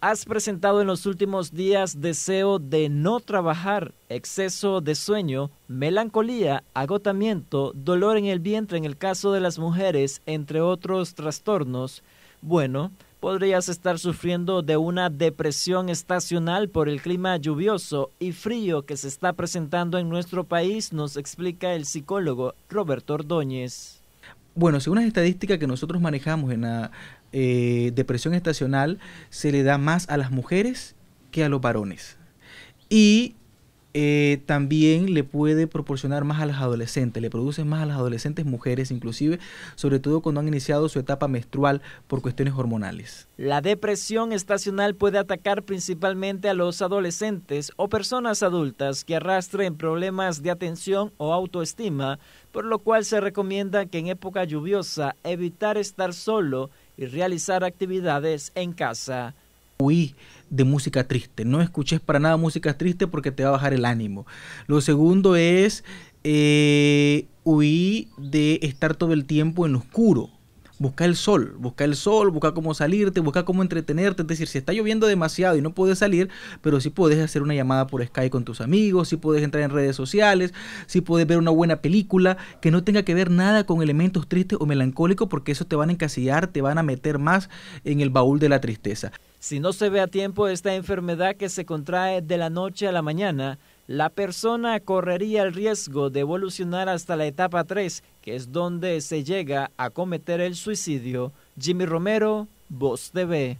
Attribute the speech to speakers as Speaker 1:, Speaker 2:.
Speaker 1: has presentado en los últimos días deseo de no trabajar, exceso de sueño, melancolía, agotamiento, dolor en el vientre en el caso de las mujeres, entre otros trastornos, bueno, podrías estar sufriendo de una depresión estacional por el clima lluvioso y frío que se está presentando en nuestro país, nos explica el psicólogo Roberto Ordóñez.
Speaker 2: Bueno, según las estadísticas que nosotros manejamos en la eh, depresión estacional, se le da más a las mujeres que a los varones. Y eh, también le puede proporcionar más a las adolescentes, le produce más a las adolescentes mujeres inclusive, sobre todo cuando han iniciado su etapa menstrual por cuestiones hormonales.
Speaker 1: La depresión estacional puede atacar principalmente a los adolescentes o personas adultas que arrastren problemas de atención o autoestima, por lo cual se recomienda que en época lluviosa evitar estar solo y realizar actividades en casa
Speaker 2: huí de música triste. No escuches para nada música triste porque te va a bajar el ánimo. Lo segundo es eh, huí de estar todo el tiempo en oscuro. Busca el sol, busca el sol, busca cómo salirte, busca cómo entretenerte. Es decir, si está lloviendo demasiado y no puedes salir, pero si puedes hacer una llamada por Skype con tus amigos, si puedes entrar en redes sociales, si puedes ver una buena película que no tenga que ver nada con elementos tristes o melancólicos, porque eso te van a encasillar, te van a meter más en el baúl de la tristeza. Si no
Speaker 1: se ve a tiempo esta enfermedad que se contrae de la noche a la mañana, la persona correría el riesgo de evolucionar hasta la etapa 3, que es donde se llega a cometer el suicidio. Jimmy Romero, Voz TV.